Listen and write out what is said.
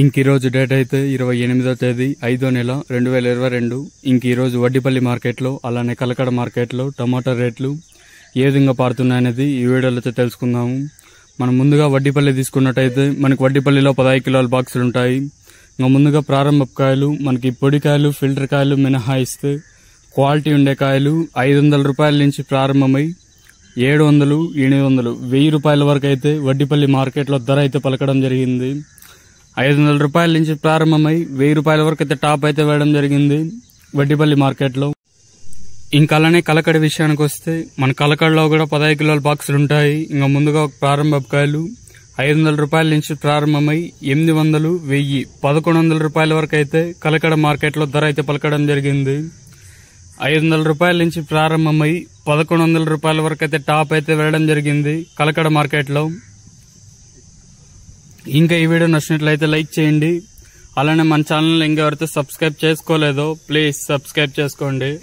ఇంక ఈరోజు డేట్ అయితే ఇరవై ఎనిమిదో తేదీ ఐదో నెల రెండు వేల ఇరవై రెండు ఇంక ఈరోజు వడ్డిపల్లి మార్కెట్లో అలానే కలకడ మార్కెట్లో టమాటా రేట్లు ఏ విధంగా పారుతున్నాయనేది ఈ వీడియోలో అయితే తెలుసుకుందాము మనం ముందుగా వడ్డీపల్లి తీసుకున్నట్టయితే మనకు వడ్డీపల్లిలో పదహైదు కిలోల బాక్సులు ఉంటాయి ఇంకా ముందుగా ప్రారంభ కాయలు మనకి పొడికాయలు ఫిల్టర్ కాయలు మినహాయిస్తే క్వాలిటీ ఉండే కాయలు ఐదు వందల రూపాయల నుంచి ప్రారంభమై ఏడు వందలు ఎనిమిది వందలు వెయ్యి రూపాయల వరకు అయితే వడ్డీపల్లి మార్కెట్లో ధర అయితే పలకడం జరిగింది ఐదు వందల రూపాయల నుంచి ప్రారంభమై వెయ్యి రూపాయల వరకు అయితే టాప్ అయితే వేయడం జరిగింది వడ్డిపల్లి మార్కెట్లో ఇంకా అలానే కలకడ విషయానికి వస్తే మన కలకడలో కూడా పదహైదు కిలోల బాక్సులు ఉంటాయి ఇంకా ముందుగా ప్రారంభ కాయలు ఐదు వందల రూపాయల నుంచి ప్రారంభమై ఎనిమిది వందలు వెయ్యి పదకొండు వందల రూపాయల వరకు అయితే కలకడ మార్కెట్లో ధర అయితే పలకడం జరిగింది ఐదు వందల రూపాయల నుంచి ప్రారంభమై పదకొండు వందల రూపాయల వరకు అయితే టాప్ అయితే వెళ్ళడం జరిగింది కలకడ మార్కెట్లో ఇంకా ఈ వీడియో నచ్చినట్లయితే లైక్ చేయండి అలానే మన ఛానల్ ఇంకెవరైతే సబ్స్క్రైబ్ చేసుకోలేదో ప్లీజ్ సబ్స్క్రైబ్ చేసుకోండి